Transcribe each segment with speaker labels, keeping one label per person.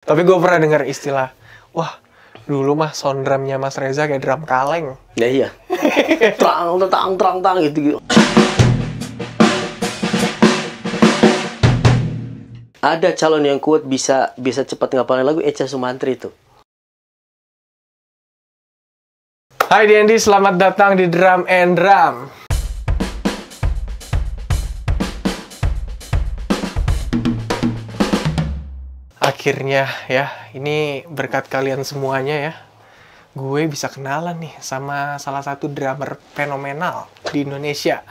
Speaker 1: Tapi gue pernah dengar istilah, wah dulu mah sondramnya Mas Reza kayak drum kaleng.
Speaker 2: Ya iya. terang, terang, terang, terang gitu gitu. Ada calon yang kuat bisa bisa cepat ngapalin lagu Eca Sumantri itu.
Speaker 1: Hai Dendi, selamat datang di Drum and Drum. akhirnya ya ini berkat kalian semuanya ya gue bisa kenalan nih sama salah satu drummer fenomenal di Indonesia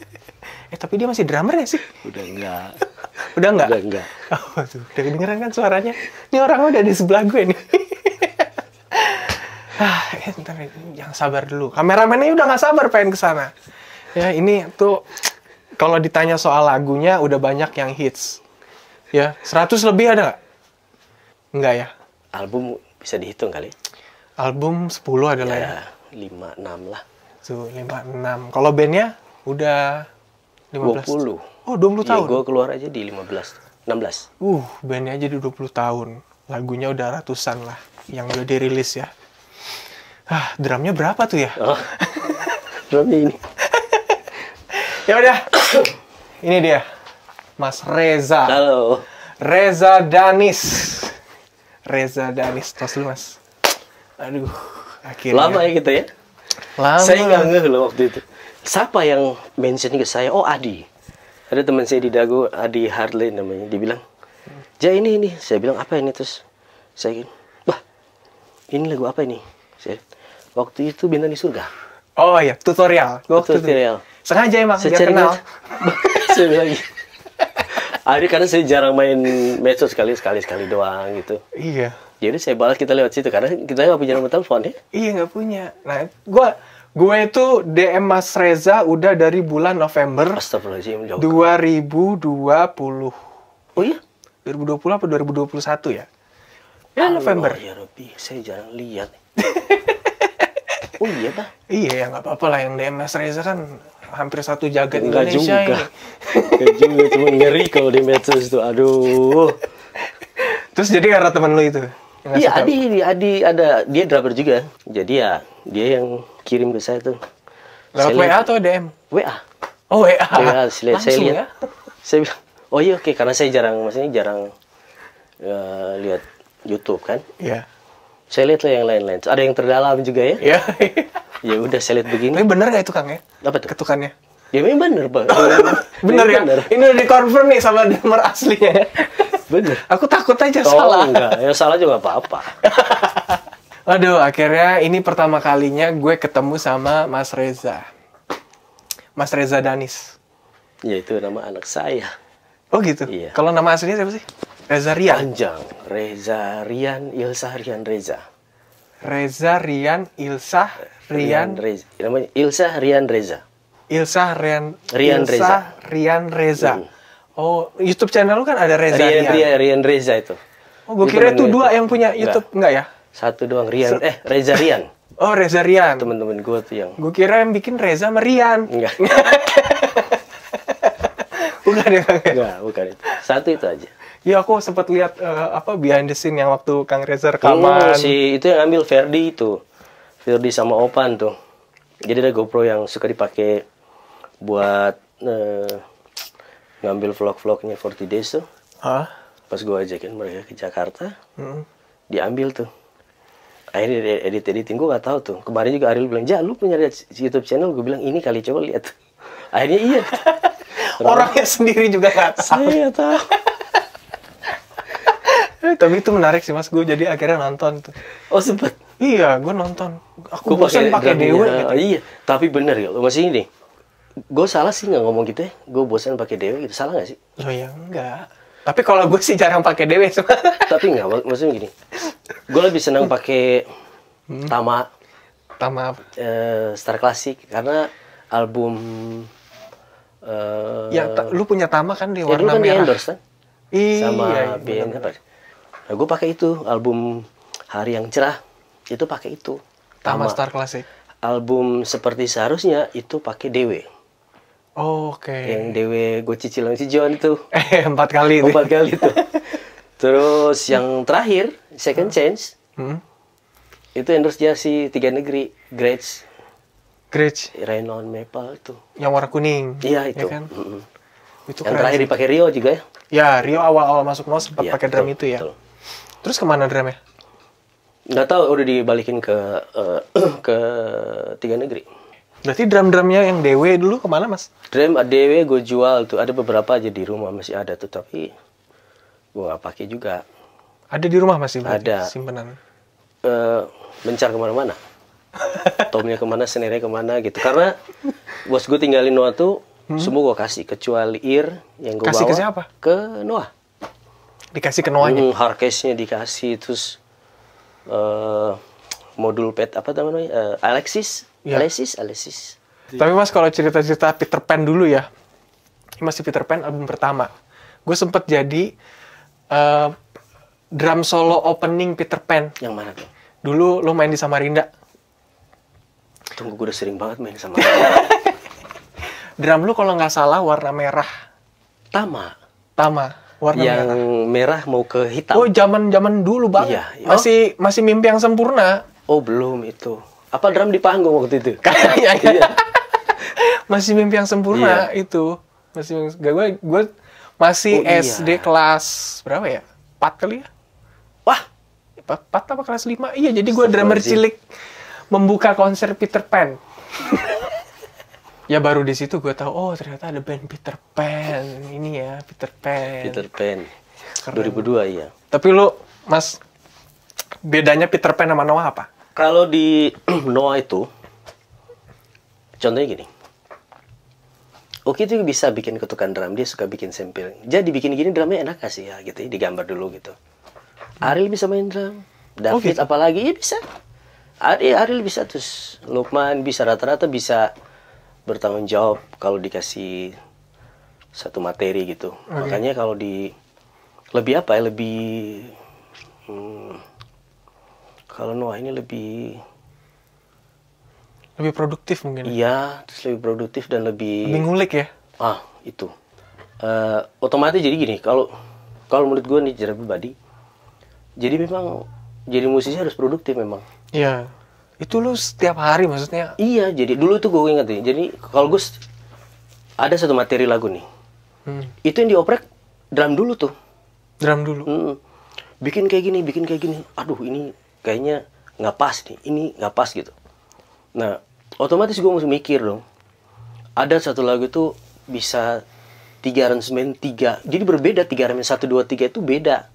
Speaker 1: eh tapi dia masih drummer ya sih
Speaker 2: udah enggak udah enggak udah enggak oh,
Speaker 1: tuh, udah kedengeran kan suaranya ini orang udah di sebelah gue nih ah eh, ntar yang sabar dulu kameramennya udah nggak sabar pengen kesana ya ini tuh kalau ditanya soal lagunya udah banyak yang hits ya 100 lebih ada nggak Enggak ya.
Speaker 2: Album bisa dihitung kali.
Speaker 1: Album 10 adalah ya. ya.
Speaker 2: 5 6 lah.
Speaker 1: Tuh, 5 6. Kalau bandnya
Speaker 2: udah 15. 20. Oh, 20 ya, tahun. gue keluar aja di 15. 16.
Speaker 1: Uh, bandnya aja di 20 tahun. Lagunya udah ratusan lah yang udah dirilis ya. Ah, drumnya berapa tuh ya? Oh. drumnya ini. ya udah. ini dia. Mas Reza. Halo. Reza Danis. Reza Danis tos mas
Speaker 2: aduh akhirnya lama ya kita ya lama saya nggak ngeh loh waktu itu siapa yang mention ke saya oh Adi ada teman saya di Dago Adi Harley namanya Dibilang, ja ini ini saya bilang apa ini terus saya gini wah ini lagu apa ini saya waktu itu bintang di surga oh iya tutorial tutorial itu. sengaja emang Secara kenal saya bilang akhirnya karena saya jarang main medsos sekali sekali sekali doang gitu iya jadi saya balas kita lewat situ karena kita nggak punya nomor telepon ya
Speaker 1: iya nggak punya nah gue gue itu DM Mas Reza udah dari bulan November Astagfirullahaladzim 2020 oh iya 2020 apa 2021 ya ya November ya
Speaker 2: Robi saya jarang lihat
Speaker 1: oh iya pak iya ya, nggak apa-apa lah yang DM Mas Reza kan hampir satu jagat Enggak Indonesia juga. ini.
Speaker 2: Enggak juga, cuma ngeri kalau di medsos itu, Aduh. Terus jadi karena teman lu itu? Iya, Adi, Adi ada dia driver juga. Jadi ya dia yang kirim ke saya tuh. Lewat saya WA liat, atau DM? WA. Oh WA. WA saya lihat, saya lihat. Ya? Saya bilang, oh iya oke okay. karena saya jarang maksudnya jarang uh, lihat YouTube kan. Iya. Yeah. Saya lihat lah yang lain-lain. Ada yang terdalam juga ya? Iya. ya udah saya lihat begini. Tapi benar nggak itu Kang ya? Apa tuh? Ketukannya. Ya memang benar, Pak. Oh, bener, ya? Bener.
Speaker 1: Ini udah dikonfirm nih sama nomor aslinya ya? Benar. Aku takut aja Tolong oh, salah. enggak.
Speaker 2: Ya salah juga apa-apa.
Speaker 1: Waduh, akhirnya ini pertama kalinya gue ketemu sama Mas Reza. Mas Reza Danis. Ya, itu nama anak saya. Oh gitu? Iya. Kalau nama aslinya siapa sih? Reza Rian. Panjang. Reza Rian Ilsa Rian Reza. Reza Rian Ilsa Rian, Rian
Speaker 2: Reza. Namanya Ilsa Rian Reza.
Speaker 1: Ilsa Rian Rian Ilsa, Reza. Rian Reza. Hmm. Oh, YouTube channel lu kan ada Reza Rian. Rian, Rian,
Speaker 2: Rian Reza itu.
Speaker 1: Oh, gue kira itu dua yang punya YouTube enggak, enggak ya?
Speaker 2: Satu doang Rian. Eh, Reza Rian. Oh Reza Rian. Temen-temen
Speaker 1: gue tuh yang. Gue kira yang bikin Reza Merian. Enggak.
Speaker 2: bukan ya bang. Enggak,
Speaker 1: bukan itu. Satu itu aja. Iya aku sempat lihat uh, apa behind the scene yang waktu Kang Reza rekaman. Hmm,
Speaker 2: si itu yang ambil Ferdi itu. Ferdi sama Opan tuh. Jadi ada GoPro yang suka dipakai buat uh, ngambil vlog-vlognya 40 days tuh. Hah? Pas gua ajakin mereka ke Jakarta. Hmm. Diambil tuh. Akhirnya edit-editing gua gak tahu tuh. Kemarin juga Ariel bilang, "Ja, lu punya YouTube channel." Gue bilang, "Ini kali coba lihat." Akhirnya iya. Orangnya sendiri juga gak tahu. Iya, tahu tapi itu
Speaker 1: menarik sih mas gue jadi akhirnya nonton tuh oh sempet iya gue nonton aku gua bosan pakai dewa gitu.
Speaker 2: iya tapi bener ya masih ini gue salah sih nggak ngomong gitu ya gue bosan pakai dewa gitu salah nggak sih
Speaker 1: lo oh, ya enggak
Speaker 2: tapi kalau gue sih jarang pakai dewa tapi nggak maksudnya gini gue lebih senang pakai hmm. tama tama uh, star klasik karena album uh, ya lu
Speaker 1: punya tama kan di warna ya, dulu kan merah di endorse kan?
Speaker 2: Iya, sama iya, iya BN nah gue pakai itu album hari yang cerah itu pakai itu Tama, Star Classic album seperti seharusnya itu pakai dw
Speaker 1: oh, oke okay. yang
Speaker 2: dw gue cicil si John itu eh empat kali empat itu. kali itu terus yang terakhir Second hmm. Chance hmm? itu endorse dia si tiga negeri Grades Grades Rhinon Maple itu
Speaker 1: yang warna kuning iya itu ya kan? Mm
Speaker 2: -hmm. itu yang keren. terakhir dipakai Rio juga ya
Speaker 1: ya Rio awal-awal masuk mau sempat ya, pakai drum itu ya betul. Terus kemana drumnya?
Speaker 2: Nggak tahu, udah dibalikin ke uh, ke tiga negeri. Berarti drum-drumnya yang DW dulu kemana mas? Drum ah, DW gue jual tuh, ada beberapa aja di rumah masih ada tuh, tapi gue nggak pakai juga.
Speaker 1: Ada di rumah masih? Ada. Simpenan?
Speaker 2: Uh, mencar kemana-mana. Tomnya kemana, senirnya kemana gitu. Karena bos gue tinggalin Noah tuh, hmm? semua gue kasih. Kecuali ear yang gue bawa. Kasih ke siapa? Ke Noah dikasih ke Noahnya. hard hardcase-nya dikasih terus uh, modul pet apa namanya? Uh, Alexis, yeah. Alexis, Alexis.
Speaker 1: Tapi Mas kalau cerita-cerita Peter Pan dulu ya. Ini masih Peter Pan album pertama. Gue sempet jadi uh, drum solo opening Peter Pan. Yang mana tuh? Dulu lo main di Samarinda.
Speaker 2: Tunggu gue udah sering banget main sama
Speaker 1: Drum lu kalau nggak salah warna merah. Tama. Tama warna yang
Speaker 2: merah. merah mau ke hitam. Oh, zaman-zaman
Speaker 1: dulu banget. Iya, iya. Masih masih mimpi yang sempurna. Oh, belum itu. Apa drum di panggung waktu itu? Kayaknya. iya. iya, iya. iya. masih mimpi yang sempurna iya. itu. Masih gak gue gue masih oh, iya. SD kelas berapa ya? 4 kali ya? Wah, 4 apa kelas 5? Iya, jadi gue drummer cilik membuka konser Peter Pan. ya baru di situ gue tahu oh ternyata ada band Peter Pan ini ya Peter Pan Peter
Speaker 2: Pan Keren. 2002 ya
Speaker 1: tapi lu mas bedanya
Speaker 2: Peter Pan sama Noah apa kalau di Noah itu contohnya gini Oke itu bisa bikin ketukan drum dia suka bikin sampel jadi bikin gini drumnya enak gak sih ya gitu ya digambar dulu gitu Ariel bisa main drum David oh, gitu. apalagi ya bisa Ariel bisa terus Lukman bisa rata-rata bisa bertanggung jawab kalau dikasih satu materi gitu. Okay. Makanya kalau di lebih apa ya lebih hmm, kalau Noah ini lebih
Speaker 1: lebih produktif mungkin. Ya? Iya,
Speaker 2: terus lebih produktif dan lebih lebih ngulik ya. Ah, itu. Uh, otomatis jadi gini, kalau kalau menurut gue nih jadi pribadi, jadi memang jadi musisi harus produktif memang.
Speaker 1: Iya. Itu lu setiap hari maksudnya?
Speaker 2: Iya, jadi dulu tuh gue inget nih. Jadi kalau gue ada satu materi lagu nih. Hmm. Itu yang dioprek drum dulu tuh. Drum dulu. Hmm. Bikin kayak gini, bikin kayak gini. Aduh, ini kayaknya nggak pas nih. Ini nggak pas gitu. Nah, otomatis gue mesti mikir dong. Ada satu lagu itu bisa tiga aransemen tiga. Jadi berbeda tiga aransemen satu dua tiga itu beda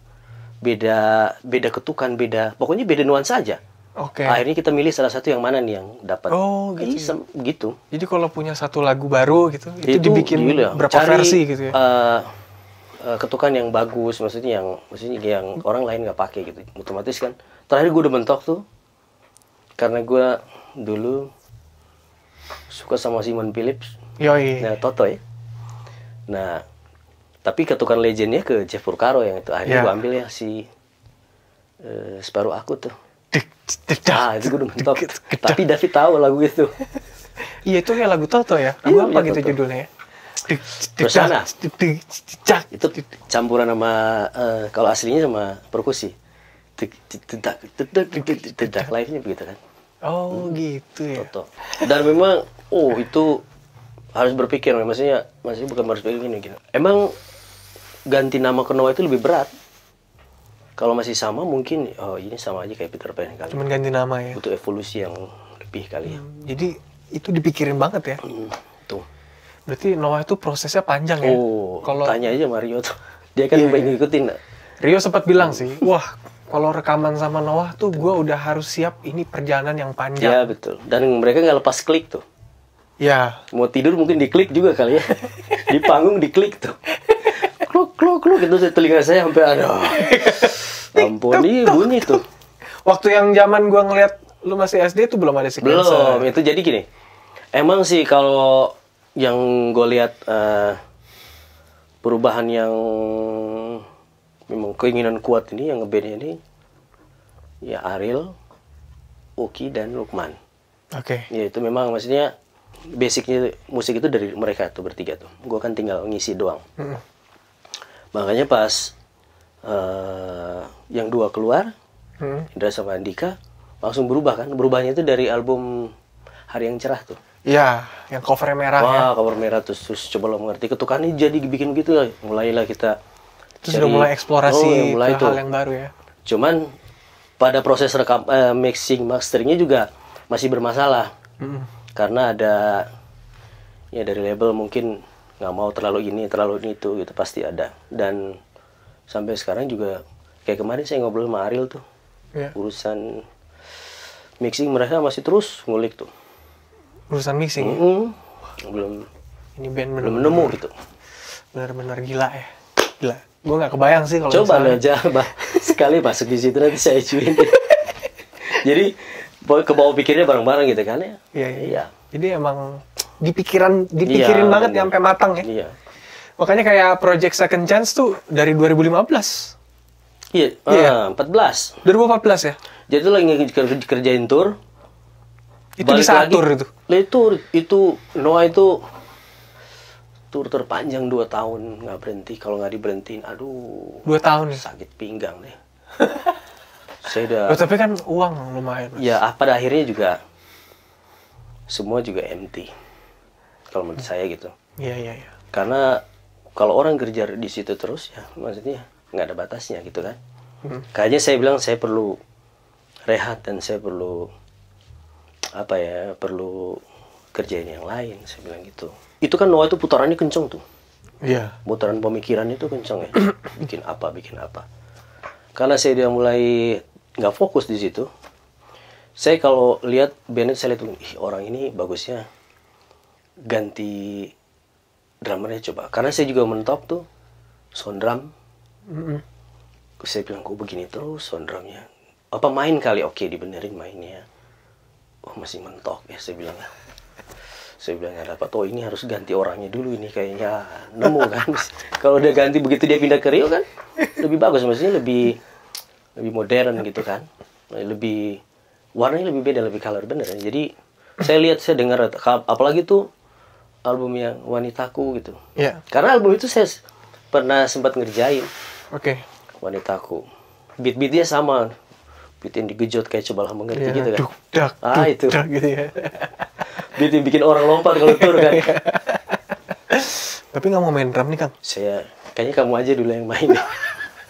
Speaker 2: beda beda ketukan beda pokoknya beda nuansa aja Oke. Okay. Akhirnya kita milih salah satu yang mana nih yang dapat. Oh kan gitu. Jadi, gitu.
Speaker 1: Jadi kalau punya satu lagu baru gitu, itu, itu dibikin gila. Ya. berapa Cari, versi gitu ya?
Speaker 2: Uh, ketukan yang bagus, maksudnya yang maksudnya yang orang lain nggak pakai gitu, otomatis kan. Terakhir gue udah mentok tuh, karena gue dulu suka sama Simon Phillips. Yoi. Nah Toto ya. Nah tapi ketukan legendnya ke Jeff Porcaro yang itu akhirnya yeah. gue ambil ya si uh, separuh aku tuh ah itu gue udah mentok. Tapi David tahu lagu itu. Iya itu kayak lagu Toto ya. Lagu iya, apa gitu judulnya? Bersana. Itu campuran sama eh, kalau aslinya sama perkusi. Tidak, tidak, tidak, live-nya begitu kan.
Speaker 1: Oh hmm. gitu ya.
Speaker 2: Toto. Dan memang, oh itu harus berpikir, maksudnya, maksudnya bukan harus berpikir gini. Emang ganti nama ke Noah itu lebih berat kalau masih sama mungkin oh, ini sama aja kayak Peter Pan kali. Cuman ganti nama ya. Butuh evolusi yang lebih kali ya. Hmm, jadi itu dipikirin banget ya. Hmm, tuh.
Speaker 1: Berarti Noah itu prosesnya panjang ya?
Speaker 2: oh, ya. Kalau tanya aja Mario tuh. Dia kan iya, yeah. ngikutin. Rio sempat bilang sih, wah
Speaker 1: kalau rekaman sama Noah tuh gue udah harus siap ini perjalanan yang panjang. Ya
Speaker 2: betul. Dan mereka nggak lepas klik tuh. Ya. Mau tidur mungkin diklik juga kali ya. di panggung diklik tuh kluk kluk kluk itu telinga saya sampai ada ampun
Speaker 1: ini bunyi tuh waktu yang zaman gua ngeliat lu masih SD itu belum ada sih belum
Speaker 2: itu jadi gini emang sih kalau yang gua lihat uh, perubahan yang memang keinginan kuat ini yang ngebandnya ini ya Aril, Uki dan Lukman. Oke. Okay. Ya itu memang maksudnya basicnya musik itu dari mereka tuh bertiga tuh. Gua kan tinggal ngisi doang. Mm -hmm makanya pas uh, yang dua keluar hmm. Indra sama Andika langsung berubah kan berubahnya itu dari album Hari yang Cerah tuh Iya,
Speaker 1: yang cover merah Wah, ya. cover
Speaker 2: merah terus, terus coba lo mengerti ketukannya jadi bikin gitu lah. Mulailah kita terus cari, udah mulai eksplorasi oh, mulai ke itu. hal yang baru ya. Cuman pada proses rekam eh, mixing masteringnya juga masih bermasalah. Hmm. Karena ada ya dari label mungkin nggak mau terlalu ini terlalu ini itu gitu pasti ada dan sampai sekarang juga kayak kemarin saya ngobrol sama Ariel tuh yeah. urusan mixing mereka masih terus ngulik tuh urusan
Speaker 1: mixing mm -hmm. belum ini band belum nemu gitu benar-benar gila ya gila gue nggak kebayang sih kalau coba misalnya. aja
Speaker 2: bah, sekali masuk di situ nanti saya cuin jadi ke bawah pikirnya bareng-bareng gitu kan ya
Speaker 1: iya iya iya. jadi emang dipikiran dipikirin iya, banget iya. sampai matang ya. Iya. Makanya kayak Project Second Chance tuh dari 2015.
Speaker 2: Iya, yeah. uh, 14. 2014 ya. Jadi tuh lagi kerjain tour. Itu di saat tour itu. Itu itu Noah itu tour terpanjang 2 tahun nggak berhenti kalau nggak diberhentiin aduh 2 tahun ya? sakit pinggang nih saya udah Loh, tapi
Speaker 1: kan uang lumayan mas. ya
Speaker 2: ah, pada akhirnya juga semua juga empty kalau menurut saya gitu. Iya iya. iya. Karena kalau orang kerja di situ terus ya maksudnya nggak ada batasnya gitu kan. Hmm. Kayaknya saya bilang saya perlu rehat dan saya perlu apa ya perlu kerjain yang lain saya bilang gitu. Itu kan Noah itu putarannya kenceng tuh. Iya. Yeah. Putaran pemikiran itu kenceng ya. bikin apa bikin apa. Karena saya dia mulai nggak fokus di situ. Saya kalau lihat Bennett saya lihat ih orang ini bagusnya ganti drummernya coba karena saya juga mentok tuh sound drum mm-hmm. saya bilang kok begini terus sound drumnya apa main kali oke dibenerin mainnya oh masih mentok ya saya bilang saya bilang ada ya, dapat oh ini harus ganti orangnya dulu ini kayaknya ya, nemu kan kalau udah ganti begitu dia pindah ke Rio kan lebih bagus maksudnya lebih lebih modern gitu kan lebih warnanya lebih beda lebih color bener jadi saya lihat saya dengar apalagi tuh album yang wanitaku gitu yeah. karena album itu saya pernah sempat ngerjain oke okay. wanitaku beat beatnya sama beat yang digejot kayak cobalah mengerti yeah, gitu kan duk, dak,
Speaker 1: ah duk, itu dak, gitu ya.
Speaker 2: beat yang bikin orang lompat kalau tur kan tapi nggak mau main drum nih kang saya kayaknya kamu aja dulu yang main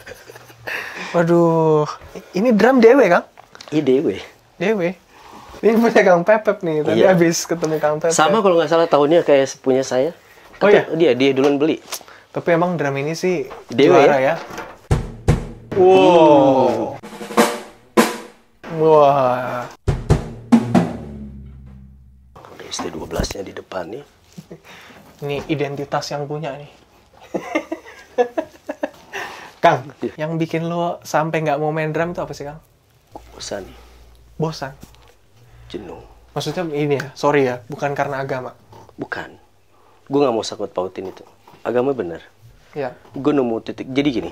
Speaker 2: waduh ini drum dewe kang iya dewe
Speaker 1: dewe ini punya Kang Pepep nih, tadi iya. habis ketemu Kang Pepep. Sama
Speaker 2: kalau nggak salah tahunnya kayak punya saya. Oh Atau iya? Dia, dia duluan beli. Tapi emang drum ini sih Dewa ya? juara ya. ya.
Speaker 1: Wow.
Speaker 2: Wow. Wah. Ada ST12-nya di depan nih.
Speaker 1: Ini identitas yang punya nih. Kang, iya. yang bikin lo sampai nggak mau main drum itu apa sih, Kang? Bosan. Bosan? jenuh. Maksudnya ini ya, sorry ya, bukan karena agama.
Speaker 2: Bukan. Gue nggak mau sakut pautin itu. Agama bener. Iya. Gue nemu titik. Jadi gini,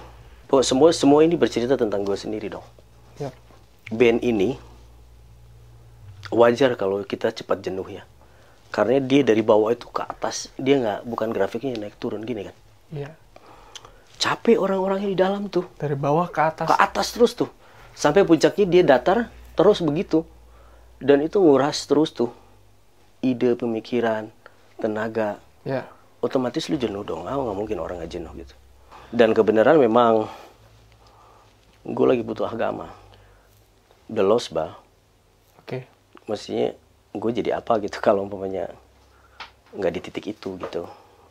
Speaker 2: oh, semua semua ini bercerita tentang gue sendiri dong. Iya. Band ini wajar kalau kita cepat jenuh ya. Karena dia dari bawah itu ke atas, dia nggak bukan grafiknya naik turun gini kan. Iya. Capek orang-orangnya di dalam tuh. Dari bawah ke atas. Ke atas terus tuh. Sampai puncaknya dia datar terus begitu dan itu nguras terus tuh ide pemikiran tenaga yeah. otomatis lu jenuh dong ah nggak mungkin orang nggak jenuh gitu dan kebenaran memang gue lagi butuh agama the lost bah oke okay. mestinya gue jadi apa gitu kalau umpamanya nggak di titik itu gitu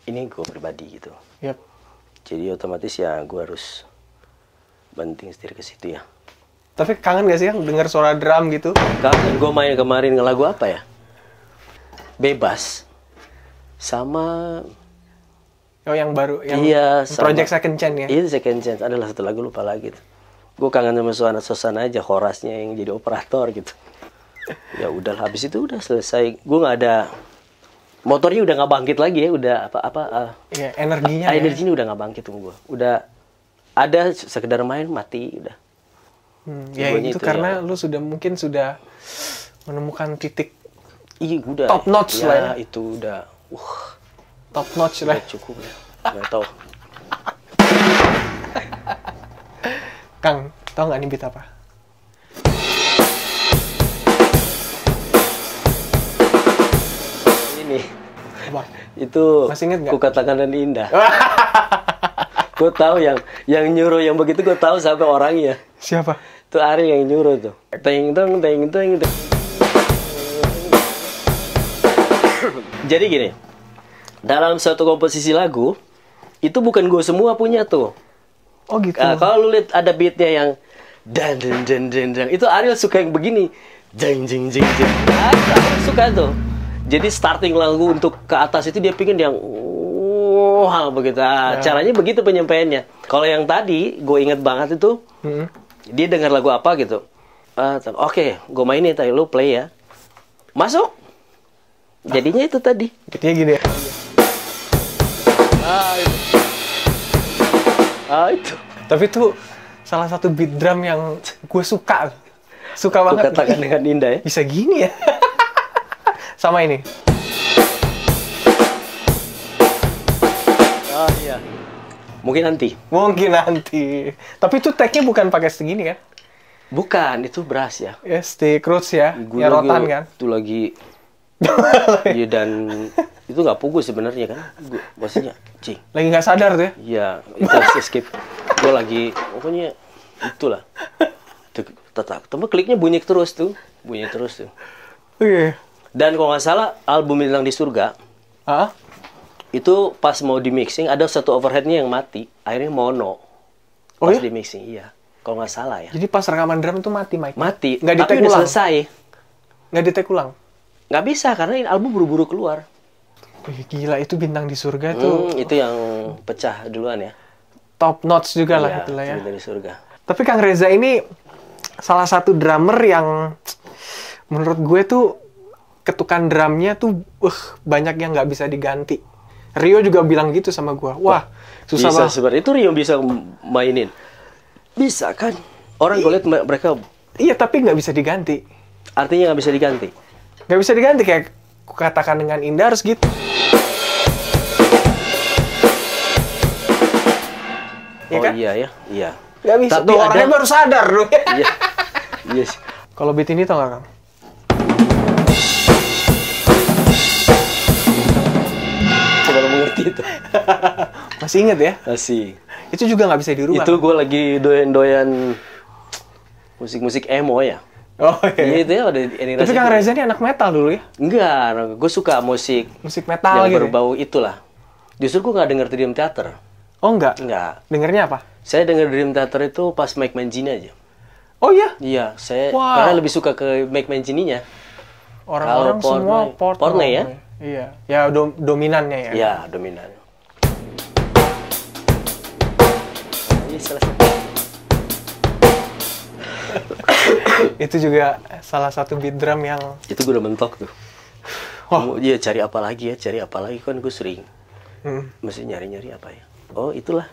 Speaker 2: ini gue pribadi gitu yep. jadi otomatis ya gue harus banting setir ke situ ya tapi kangen gak sih yang dengar suara drum gitu? Kangen, gue main kemarin lagu apa ya? Bebas. Sama... Oh yang baru, yang iya, sama, Project Second Chance ya? Iya, Second Chance. Adalah satu lagu lupa lagi tuh. Gue kangen sama suara suasana aja, Horasnya yang jadi operator gitu. Ya udah, habis itu udah selesai. Gue nggak ada motornya udah nggak bangkit lagi ya udah apa apa uh,
Speaker 1: energinya uh, ya.
Speaker 2: udah nggak bangkit tuh gue udah ada sekedar main mati udah Hmm, ya itu, itu ya. karena
Speaker 1: ya. lu sudah mungkin sudah menemukan titik Iya, udah. Top notch ya, lah ya.
Speaker 2: itu udah. Uh, top notch lah. Cukup ya. nggak tahu
Speaker 1: Kang, tau nggak nih betapa apa?
Speaker 2: Ini. Apa? Itu Masih inget nggak kukatakan dan indah. gue tahu yang yang nyuruh yang begitu gue tahu siapa orangnya.
Speaker 1: Siapa?
Speaker 2: Itu Ari yang nyuruh tuh. Teng teng teng teng. Jadi gini, dalam suatu komposisi lagu itu bukan gue semua punya tuh. Oh gitu. Uh, kalau lu lihat ada beatnya yang dan dan dan dan dan itu Ariel suka yang begini jeng jeng jeng jeng suka tuh jadi starting lagu untuk ke atas itu dia pingin yang wah wow, begitu nah, ya. caranya begitu penyampaiannya kalau yang tadi gue inget banget itu hmm dia dengar lagu apa gitu uh, oke okay, gue mainin tadi lu play ya masuk jadinya itu tadi jadinya gini ya
Speaker 1: ah itu, ah, itu. tapi itu salah satu beat drum yang gue suka suka banget katakan dengan indah ya bisa gini ya sama ini Ah iya Mungkin nanti. Mungkin nanti. Tapi itu tag-nya bukan pakai segini kan?
Speaker 2: Bukan, itu beras ya.
Speaker 1: Ya, yes, stick roots ya. Gua ya rotan kan.
Speaker 2: Itu lagi Iya dan itu nggak pukul sebenarnya kan, gua, maksudnya cing.
Speaker 1: Lagi nggak sadar tuh?
Speaker 2: ya Iya, itu skip. Gue lagi pokoknya itulah. tetap tapi kliknya bunyi terus tuh, bunyi terus tuh. Oke. Okay. Dan kalau nggak salah album Bintang di Surga, ah itu pas mau di mixing ada satu overheadnya yang mati akhirnya mono oh pas oh, iya? di mixing iya kalau nggak salah
Speaker 1: ya jadi pas rekaman drum itu mati Mike mati nggak di tapi ulang. udah selesai
Speaker 2: nggak di ulang nggak bisa karena
Speaker 1: ini album buru-buru keluar Wih, gila itu bintang di surga hmm,
Speaker 2: itu yang pecah duluan ya
Speaker 1: top notes juga lah iya, itu itulah ya bintang di surga tapi Kang Reza ini salah satu drummer yang menurut gue tuh ketukan drumnya tuh uh, banyak yang nggak bisa diganti Rio juga bilang gitu sama gue. Wah,
Speaker 2: susah banget. sebenarnya itu Rio bisa mainin. Bisa kan? Orang gue lihat mereka. Iya, tapi nggak bisa diganti. Artinya nggak bisa diganti. Nggak bisa diganti kayak
Speaker 1: katakan dengan indah harus gitu.
Speaker 2: Iya oh ya kan? iya ya, iya. Gak bisa. Tapi orangnya baru sadar loh. iya. Yes.
Speaker 1: Iya Kalau Bit ini tau gak, Kang? baru mengerti itu. Masih inget
Speaker 2: ya? Masih. Itu juga nggak bisa dirubah. Itu gue lagi doyan-doyan musik-musik emo ya. Oh iya. iya itu ya udah ini Tapi Kang Reza ini anak metal dulu ya? Enggak, gue suka musik. Musik metal yang gitu. Ya? berbau itulah. Justru gue nggak denger Dream Theater. Oh enggak? Enggak. Dengernya apa? Saya denger Dream Theater itu pas Mike Mangini aja. Oh iya? Iya, saya wow. karena lebih suka ke Mike Mangini-nya.
Speaker 1: Orang-orang semua Portnoy, Portnoy ya.
Speaker 2: Iya, ya dom dominannya ya. Iya, dominan. Ini selesai.
Speaker 1: itu juga salah satu beat drum yang
Speaker 2: itu gue udah mentok tuh. Oh. Iya cari apa lagi ya, cari apa lagi kan gue sering. Hmm. Mesti nyari-nyari apa ya? Oh, itulah.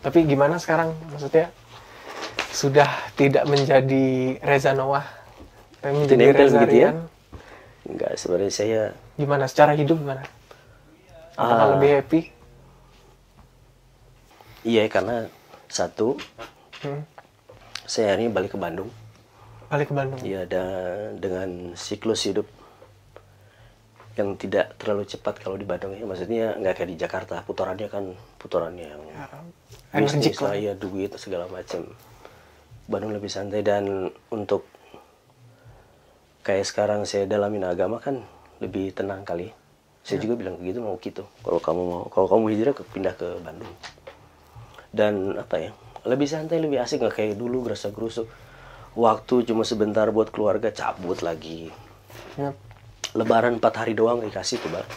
Speaker 1: Tapi gimana sekarang? Maksudnya sudah tidak menjadi Reza Noah, menjadi Reza gitu Ya?
Speaker 2: Enggak, sebenarnya saya
Speaker 1: gimana secara hidup gimana? Apakah uh, lebih happy?
Speaker 2: Iya, karena satu hmm. saya ini balik ke Bandung. Balik ke Bandung. Iya, dan dengan siklus hidup yang tidak terlalu cepat kalau di Bandung ya maksudnya nggak kayak di Jakarta putarannya kan putarannya yang ya,
Speaker 1: bisnis lah
Speaker 2: ya duit segala macam Bandung lebih santai dan untuk kayak sekarang saya dalamin agama kan lebih tenang kali saya ya. juga bilang begitu mau gitu kalau kamu mau kalau kamu hijrah ke, pindah ke Bandung dan apa ya lebih santai lebih asik nggak kayak dulu berasa gerusuk waktu cuma sebentar buat keluarga cabut lagi ya. lebaran empat hari doang dikasih tuh bang.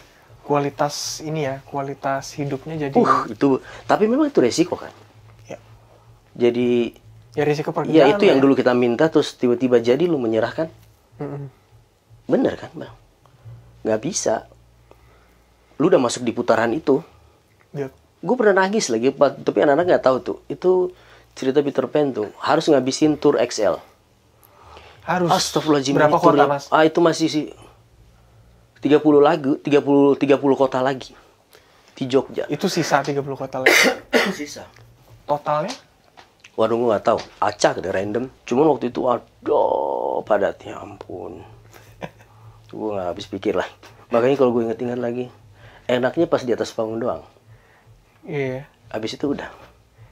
Speaker 1: kualitas ini ya kualitas hidupnya jadi
Speaker 2: uh, itu tapi memang itu resiko kan ya. jadi
Speaker 1: ya resiko pergi. ya itu yang ya. dulu
Speaker 2: kita minta terus tiba-tiba jadi lu menyerahkan Mm-hmm. Bener kan bang? Gak bisa. Lu udah masuk di putaran itu. Yep. Iya. Gue pernah nangis lagi, tapi anak-anak nggak tahu tuh. Itu cerita Peter Pan tuh harus ngabisin tour XL. Harus. Astagfirullahaladzim. Berapa kota kota mas? Ah itu masih sih 30 lagu, 30 30 kota lagi di Jogja. Itu sisa
Speaker 1: 30 kota lagi. sisa. Totalnya?
Speaker 2: Waduh, gue nggak tahu acak deh random cuman waktu itu aduh padatnya ampun gue gak habis pikir lah makanya kalau gue inget-inget lagi enaknya pas di atas panggung doang iya yeah. abis itu udah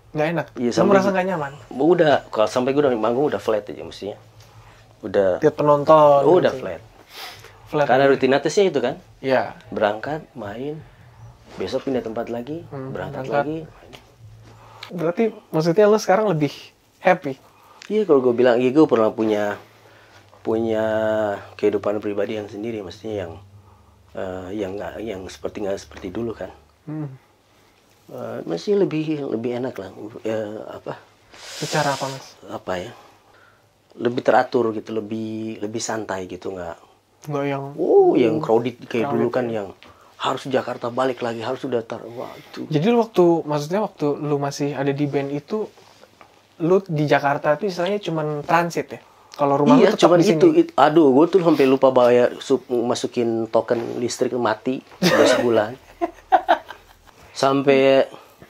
Speaker 2: Gak enak iya sampai merasa gak nyaman udah kalau sampai gue udah manggung udah flat aja mestinya udah Tiap
Speaker 1: penonton oh, udah gitu. flat
Speaker 2: flat karena rutinitasnya itu kan iya yeah. berangkat main besok pindah tempat lagi hmm, berangkat, berangkat lagi main.
Speaker 1: Berarti maksudnya lo sekarang lebih happy?
Speaker 2: Iya kalau gue bilang, iya gue pernah punya punya kehidupan pribadi yang sendiri, mestinya yang uh, yang nggak yang seperti nggak seperti dulu kan. Hmm. Uh, masih lebih lebih enak lah uh, apa secara apa mas apa ya lebih teratur gitu lebih lebih santai gitu nggak nggak yang oh yang uh, crowded kayak crowded dulu kan ya. yang harus Jakarta balik lagi harus sudah tar waktu jadi
Speaker 1: waktu maksudnya waktu lu masih ada di band itu lu di Jakarta itu istilahnya cuma transit ya kalau rumah iya, lu di itu,
Speaker 2: itu aduh gue tuh sampai lupa bayar masukin token listrik mati sudah sebulan sampai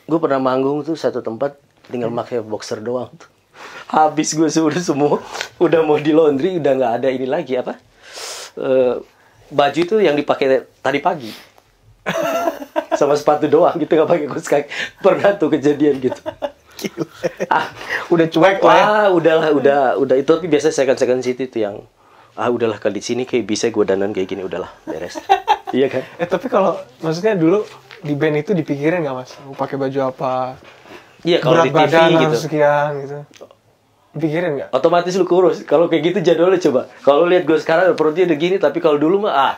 Speaker 2: gue pernah manggung tuh satu tempat tinggal hmm. pakai boxer doang tuh habis gue sudah semua udah mau di laundry udah nggak ada ini lagi apa uh, baju itu yang dipakai tadi pagi sama sepatu doang gitu nggak pakai kaos kaki pernah tuh kejadian gitu ah udah cuek lah ah, udahlah udah udah itu tapi biasanya second second city tuh yang ah udahlah kali di sini kayak bisa gue danan kayak gini udahlah beres iya kan
Speaker 1: eh tapi kalau maksudnya dulu di band itu dipikirin gak mas mau pakai baju apa
Speaker 2: iya kalau di TV badan gitu
Speaker 1: sekian gitu pikirin
Speaker 2: nggak? Otomatis lu kurus. Kalau kayak gitu jadwalnya coba. Kalau lihat gue sekarang perutnya udah gini, tapi kalau dulu mah ah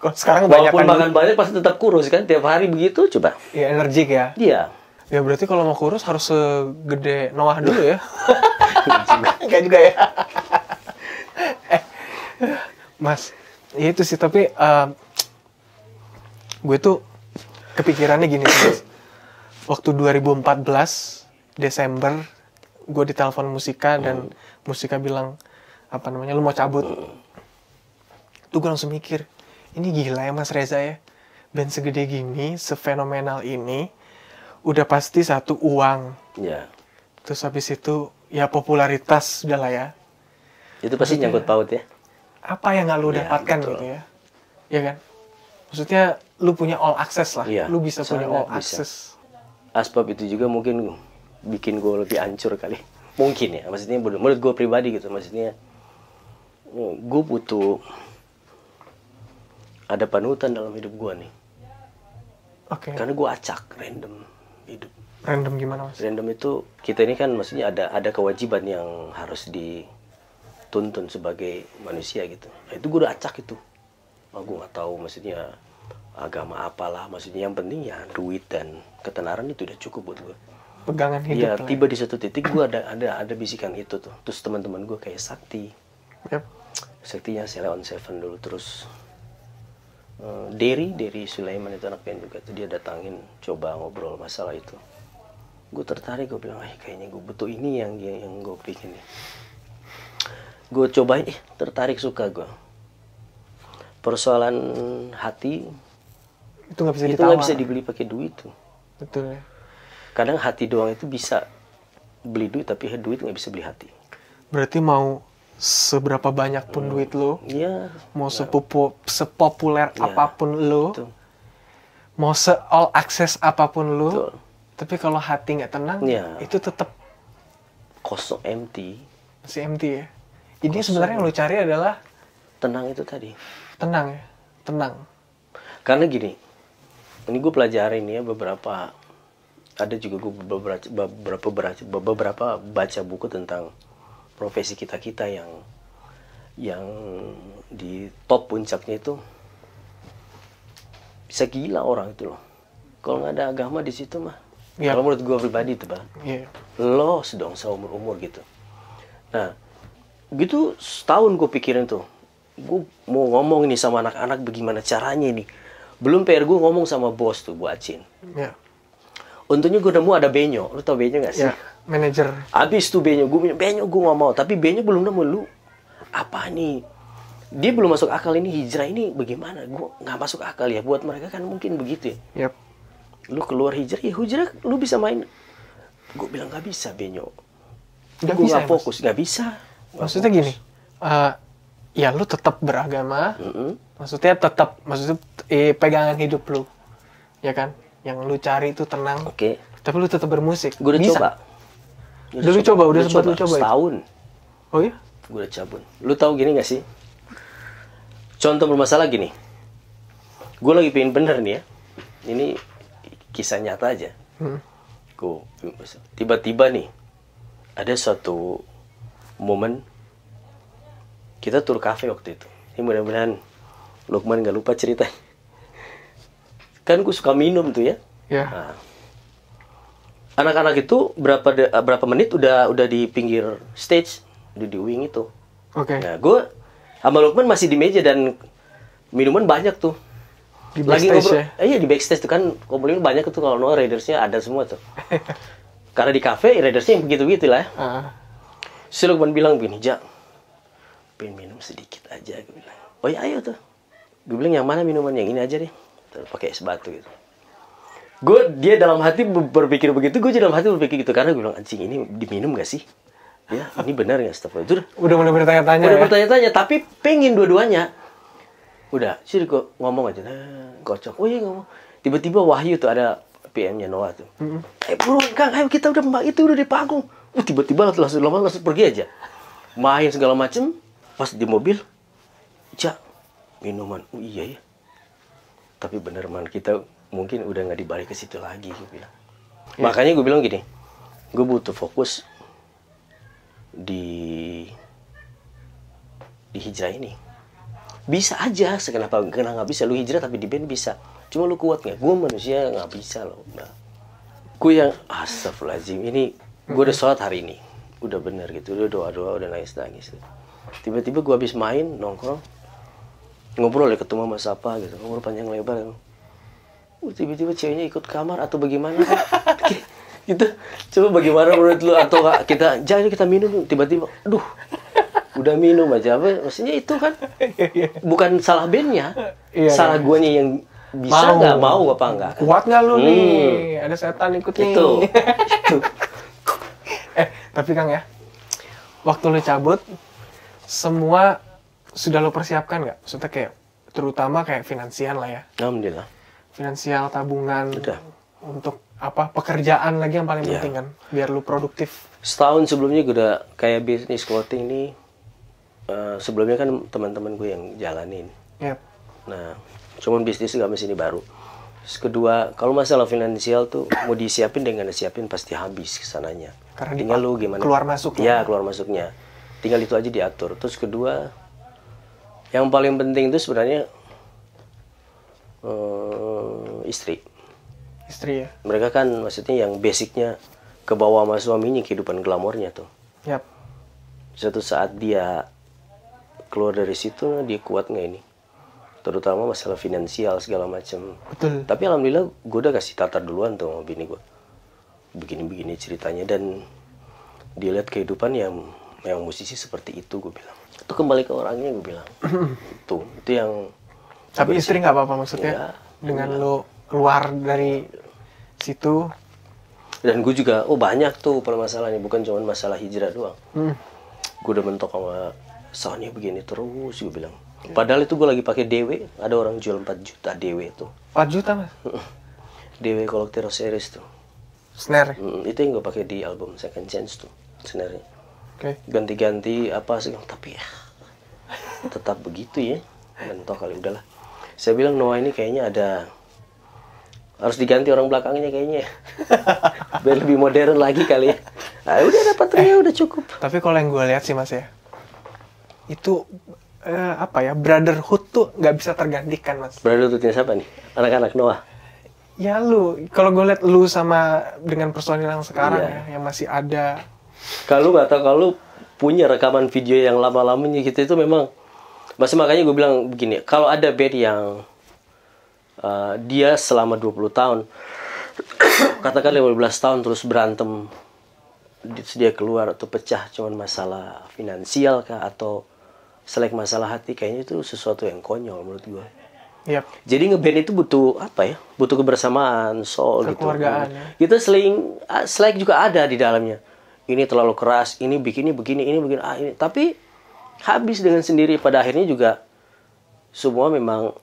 Speaker 2: Kok sekarang banyak makan banyak pasti tetap kurus kan tiap hari begitu coba. Iya energik
Speaker 1: ya. Iya. Ya berarti kalau mau kurus harus segede Noah dulu ya. Enggak juga ya. eh, mas, ya itu sih tapi uh, gue tuh kepikirannya gini mas. Waktu 2014 Desember gue ditelepon Musika dan hmm. Musika bilang apa namanya lu mau cabut. Tuh gue langsung mikir, ini gila ya Mas Reza ya. Band segede gini, sefenomenal ini, udah pasti satu uang. Ya. Terus habis itu ya popularitas udah lah ya.
Speaker 2: Itu pasti Maksudnya, nyangkut paut ya.
Speaker 1: Apa yang nggak lu ya, dapatkan gitu ya? Iya kan? Maksudnya lu punya all access lah. Ya, lu bisa punya all bisa. access.
Speaker 2: Asbab itu juga mungkin bikin gue lebih hancur kali. Mungkin ya. Maksudnya menurut gue pribadi gitu. Maksudnya gue butuh ada panutan dalam hidup gue nih Oke. Okay. Karena gue acak random hidup.
Speaker 1: Random gimana mas?
Speaker 2: Random itu kita ini kan maksudnya ada ada kewajiban yang harus dituntun sebagai manusia gitu. Nah, itu gue udah acak itu. Nah, gue nggak tahu maksudnya agama apalah. Maksudnya yang penting ya duit dan ketenaran itu udah cukup buat gue.
Speaker 1: Pegangan hidup. Iya ya. tiba
Speaker 2: di satu titik gue ada ada ada bisikan itu tuh. Terus teman-teman gue kayak Sakti. Yep. Sektinya Seleon Seven dulu terus Eh, Derry Derry Sulaiman itu anak band juga tuh dia datangin coba ngobrol masalah itu gue tertarik gue bilang eh kayaknya gue butuh ini yang yang, yang gue bikin nih gue cobain eh tertarik suka gue persoalan hati
Speaker 1: itu nggak bisa itu nggak bisa
Speaker 2: dibeli pakai duit tuh betul ya kadang hati doang itu bisa beli duit tapi duit nggak bisa beli hati
Speaker 1: berarti mau seberapa banyak pun hmm. duit lo, ya, mau nah. sepupu, sepopuler ya. apapun lo, mau se all access apapun lo, tapi kalau hati nggak tenang, ya. itu tetap
Speaker 2: kosong empty.
Speaker 1: Masih empty ya. Ini sebenarnya yang lo cari adalah tenang itu tadi. Tenang ya, tenang.
Speaker 2: Karena gini, ini gue pelajari pelajarin ya beberapa ada juga gue beberapa beberapa beberapa baca buku tentang profesi kita kita yang yang di top puncaknya itu bisa gila orang itu loh kalau nggak ada agama di situ mah yeah. kalau menurut gue pribadi itu bang yeah. los dong seumur umur gitu nah gitu setahun gue pikirin tuh gue mau ngomong nih sama anak-anak bagaimana caranya nih belum PR gue ngomong sama bos tuh Bu Acin yeah untungnya gue nemu ada Benyo lu tau Benyo gak sih ya, manager. abis tuh Benyo gue punya Benyo gue gak mau tapi Benyo belum nemu lu apa nih dia belum masuk akal ini hijrah ini bagaimana gue nggak masuk akal ya buat mereka kan mungkin begitu ya yep. lu keluar hijrah ya hijrah lu bisa main gue bilang nggak bisa Benyo gue nggak ya, fokus nggak bisa
Speaker 1: gak maksudnya fokus. gini uh, ya lu tetap beragama mm -hmm. maksudnya tetap maksudnya eh, pegangan hidup lu ya kan yang lu cari itu tenang. Oke. Okay. Tapi lu tetap bermusik. Gue udah Bisa. coba.
Speaker 2: Udah, udah lu coba, udah sempat lu coba. Ya? Setahun.
Speaker 1: Ya? Oh iya?
Speaker 2: Gue udah cabut. Lu tahu gini gak sih? Contoh bermasalah gini. Gue lagi pengen bener nih ya. Ini kisah nyata aja. Hmm. Gue tiba-tiba nih ada suatu momen kita tur kafe waktu itu. Ini mudah-mudahan Lukman gak lupa cerita kan gue suka minum tuh ya. ya nah, anak-anak itu berapa de, eh, berapa menit udah udah di pinggir stage udah di wing itu oke okay. nah gue sama Lukman masih di meja dan minuman banyak tuh di lagi ngobrol ya? Eh, ya di backstage tuh kan komplain banyak tuh kalau no raidersnya ada semua tuh karena di cafe raidersnya yang begitu begitu lah uh. Ya. Ah. -huh. si Lukman bilang begini ja pengen minum sedikit aja gue bilang oh ya ayo tuh gue bilang yang mana minuman yang ini aja deh pakai es batu gitu gue dia dalam hati berpikir begitu gue dalam hati berpikir gitu karena gue bilang anjing ini diminum gak sih ya ini benar nggak setelah itu udah mulai bertanya-tanya udah ya? bertanya-tanya tapi pengen dua-duanya udah sih kok ngomong aja nah, kocok oh iya ngomong tiba-tiba Wahyu tuh ada PM-nya Noah tuh mm -hmm. eh buruan Kang ayo kita udah mbak itu udah di panggung uh tiba-tiba langsung lama langsung pergi aja main segala macem pas di mobil cak minuman oh iya ya tapi bener man kita mungkin udah nggak dibalik ke situ lagi gue bilang ya. makanya gue bilang gini gue butuh fokus di di hijrah ini bisa aja kenapa kenapa nggak bisa lu hijrah tapi di band bisa cuma lu kuat nggak gue manusia nggak bisa loh nah, gue yang lazim ini gue udah sholat hari ini udah bener gitu udah doa doa udah nangis nangis tiba-tiba gue habis main nongkrong ngobrol ya ketemu sama siapa gitu ngobrol panjang lebar gitu. Uh, tiba-tiba ceweknya ikut kamar atau bagaimana gitu coba bagaimana menurut lu atau gak, kita jangan kita minum tiba-tiba aduh udah minum aja apa maksudnya itu kan iya, iya. bukan salah bandnya iya, iya. salah iya. guanya yang bisa nggak mau. mau apa enggak kuat
Speaker 1: nggak lu hmm. nih ada setan ikut nih itu.
Speaker 2: itu. eh tapi kang ya waktu
Speaker 1: lu cabut semua sudah lo persiapkan nggak? Maksudnya kayak terutama kayak finansial lah ya. Alhamdulillah. Finansial tabungan. Udah. Untuk apa pekerjaan lagi yang paling yeah. penting kan
Speaker 2: biar lu produktif setahun sebelumnya gue udah kayak bisnis clothing ini uh, eh, sebelumnya kan teman-teman gue yang jalanin yep. nah cuman bisnis gak mesin ini baru Terus kedua kalau masalah finansial tuh mau disiapin dengan disiapin pasti habis kesananya karena tinggal lu gimana keluar masuk ya keluar masuknya tinggal itu aja diatur terus kedua yang paling penting itu sebenarnya uh, istri istri ya mereka kan maksudnya yang basicnya ke bawah sama suami kehidupan glamornya tuh yep. suatu saat dia keluar dari situ dia kuat nggak ini terutama masalah finansial segala macam betul tapi alhamdulillah gue udah kasih tatar duluan tuh sama bini gue begini-begini ceritanya dan dia lihat kehidupan yang yang musisi seperti itu gue bilang itu kembali ke orangnya gue bilang tuh itu yang tapi istri nggak
Speaker 1: apa-apa maksudnya ya, dengan iya. lo keluar dari situ
Speaker 2: dan gue juga oh banyak tuh permasalahannya bukan cuma masalah hijrah doang hmm. gue udah mentok sama soalnya begini terus gue bilang padahal itu gue lagi pakai DW ada orang jual 4 juta DW itu 4 juta mas DW kolektor series tuh snare mm, itu yang gue pakai di album second chance tuh snare okay. ganti-ganti apa sih tapi ya tetap begitu ya mentok kali udahlah saya bilang Noah ini kayaknya ada harus diganti orang belakangnya kayaknya ya. biar lebih modern lagi kali ya nah, udah dapat Ria eh, udah cukup tapi kalau yang gue
Speaker 1: lihat sih mas ya itu eh, apa ya brotherhood tuh nggak bisa tergantikan mas
Speaker 2: brotherhoodnya siapa nih anak-anak Noah
Speaker 1: ya lu kalau gue lihat lu sama dengan personil yang sekarang iya. ya yang masih ada
Speaker 2: kalau nggak tahu kalau punya rekaman video yang lama-lamanya gitu itu memang masih makanya gue bilang begini kalau ada band yang uh, dia selama 20 tahun katakan 15 tahun terus berantem dia keluar atau pecah cuman masalah finansial kah atau selek masalah hati kayaknya itu sesuatu yang konyol menurut gue. Yep. Iya. Jadi ngeband itu butuh apa ya? Butuh kebersamaan, soal gitu. Kekeluargaan. Gitu seling ah, slack juga ada di dalamnya ini terlalu keras, ini begini begini, ini begini, ah ini. Tapi habis dengan sendiri pada akhirnya juga semua memang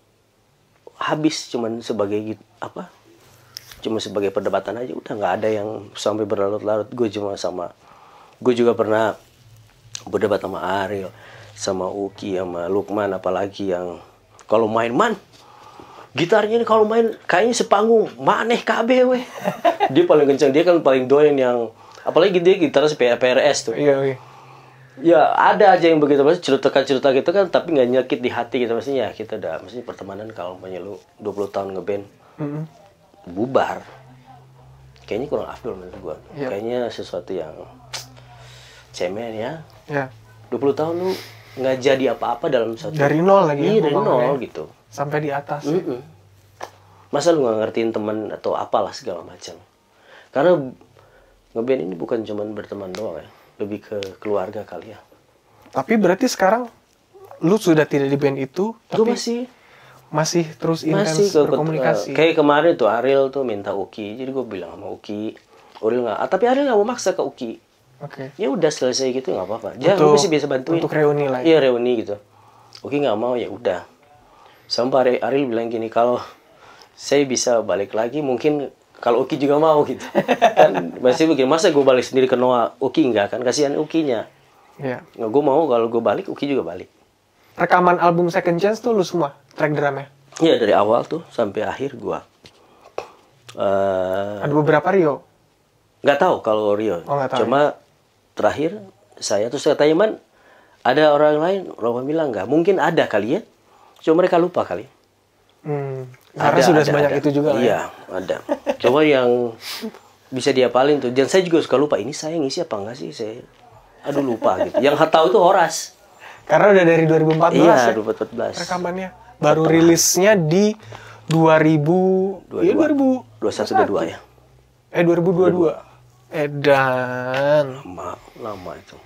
Speaker 2: habis cuman sebagai gitu, apa? Cuma sebagai perdebatan aja udah nggak ada yang sampai berlarut-larut. Gue cuma sama gue juga pernah berdebat sama Ariel, sama Uki, sama Lukman apalagi yang kalau main man gitarnya ini kalau main kayaknya sepanggung maneh KB weh dia paling kencang dia kan paling doyan yang apalagi dia gitaris PRS tuh iya iya ya ada aja yang begitu maksudnya cerutukan cerita gitu kan tapi nggak nyakit di hati gitu maksudnya ya kita udah maksudnya pertemanan kalau punya lu 20 tahun ngeband mm-hmm. bubar kayaknya kurang afdol menurut gua yeah. kayaknya sesuatu yang cemen ya yeah. 20 tahun lu nggak jadi apa-apa dalam satu dari nol lagi iya, ya, dari nol ya. gitu
Speaker 1: sampai di atas mm -mm.
Speaker 2: masa lu nggak ngertiin temen atau apalah segala macam karena ngeband ini bukan cuman berteman doang ya lebih ke keluarga kali ya
Speaker 1: tapi berarti sekarang lu sudah tidak di band itu tapi Gue masih masih terus intens masih ke, berkomunikasi eh, kayak
Speaker 2: kemarin tuh Ariel tuh minta Uki jadi gue bilang sama Uki Ariel nggak ah, tapi Ariel nggak mau maksa ke Uki Oke. Okay. Ya udah selesai gitu nggak apa-apa. Dia gue masih bisa bantuin. Untuk reuni lah. Ya. Iya reuni gitu. Uki nggak mau ya udah. Sampai Ariel bilang gini kalau saya bisa balik lagi mungkin kalau Uki juga mau gitu kan masih mungkin masa gue balik sendiri ke Noah Uki enggak kan kasihan Ukinya yeah. gue mau kalau gue balik Uki juga balik
Speaker 1: rekaman album Second
Speaker 2: Chance tuh lu semua track drumnya iya dari awal tuh sampai akhir gue uh, ada beberapa Rio Gak tau kalau Rio oh, tahu, cuma ya. terakhir saya tuh saya tanya man ada orang lain Roma bilang nggak mungkin ada kali ya cuma mereka lupa kali
Speaker 1: hmm. Karena ada, sudah ada, sebanyak ada. itu juga ya. Iya,
Speaker 2: kan? ada. Coba yang bisa diapalin tuh. Dan saya juga suka lupa ini saya ngisi apa enggak sih saya. Aduh lupa gitu. Yang tahu itu Horas. Karena udah dari 2014 iya, ya. 2014. Rekamannya baru Pertama.
Speaker 1: rilisnya di 2000 22. ya 2000 21 2002. ya. Eh 2022. 22.
Speaker 2: Eh, dan Lama, lama itu.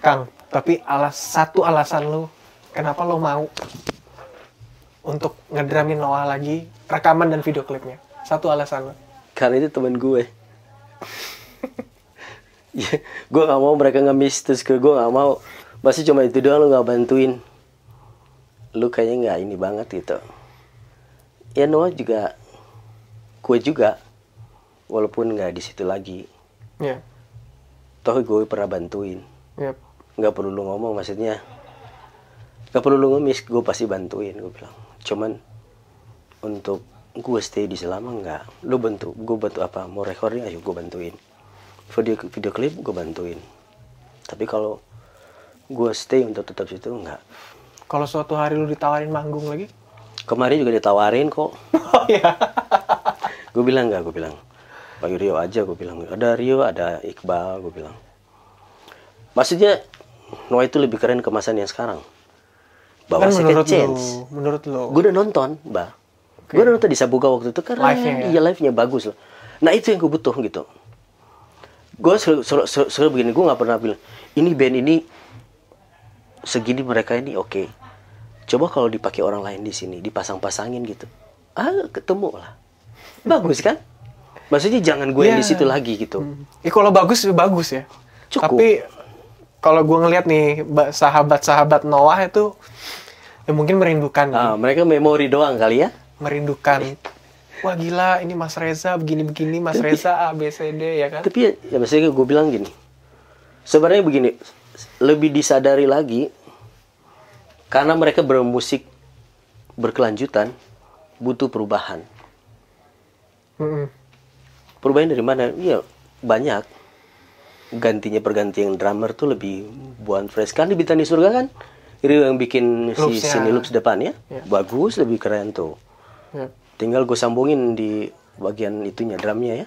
Speaker 1: Kang, tapi alas satu alasan lo kenapa lo mau untuk ngedramin Noah lagi rekaman dan video klipnya? Satu alasan lo.
Speaker 2: Karena itu teman gue. ya, gue nggak mau mereka ngemis terus ke gue nggak mau. Pasti cuma itu doang lu nggak bantuin. Lu kayaknya nggak ini banget gitu. Ya Noah juga, gue juga, walaupun nggak di situ lagi. Iya. Yeah. Toh gue pernah bantuin. Yep. Nggak perlu lu ngomong maksudnya. Gak perlu lu ngemis, gue pasti bantuin, gue bilang cuman untuk gue stay di selama nggak lu bentuk gue bantu apa mau recording ayo gue bantuin video video klip gue bantuin tapi kalau gue stay untuk tetap situ nggak
Speaker 1: kalau suatu hari lu ditawarin manggung lagi
Speaker 2: kemarin juga ditawarin kok oh ya gue bilang enggak, gue bilang Pak Rio aja gue bilang ada Rio ada Iqbal gue bilang maksudnya Noah itu lebih keren kemasan yang sekarang bahwa kan second chance.
Speaker 1: Lo, menurut lo. Gue udah
Speaker 2: nonton, Mbak. Okay. Gue udah nonton di Sabuga waktu itu karena live-nya, ya? iya live-nya bagus loh. Nah itu yang gue butuh gitu. Gue selalu, selalu, selalu, selalu begini, gue gak pernah bilang, ini band ini segini mereka ini oke. Okay. Coba kalau dipakai orang lain di sini, dipasang-pasangin gitu. Ah, ketemu lah. Bagus kan? Maksudnya jangan gue yeah. yang di ya. situ lagi gitu. Hmm. Eh kalau bagus bagus ya. Cukup. Tapi kalau gue ngeliat
Speaker 1: nih sahabat-sahabat Noah itu ya mungkin merindukan. Uh, mereka memori
Speaker 2: doang kali ya?
Speaker 1: Merindukan. Wah gila, ini Mas Reza begini-begini, Mas tapi, Reza A B C D ya kan? Tapi ya,
Speaker 2: ya maksudnya gue bilang gini. Sebenarnya begini, lebih disadari lagi karena mereka bermusik berkelanjutan butuh perubahan. Mm -mm. Perubahan dari mana? Iya banyak gantinya pergantian drummer tuh lebih buan fresh kan di Bintang di Surga kan itu yang bikin si Sini ya. Loops depan ya yeah. bagus lebih keren tuh yeah. tinggal gue sambungin di bagian itunya drumnya ya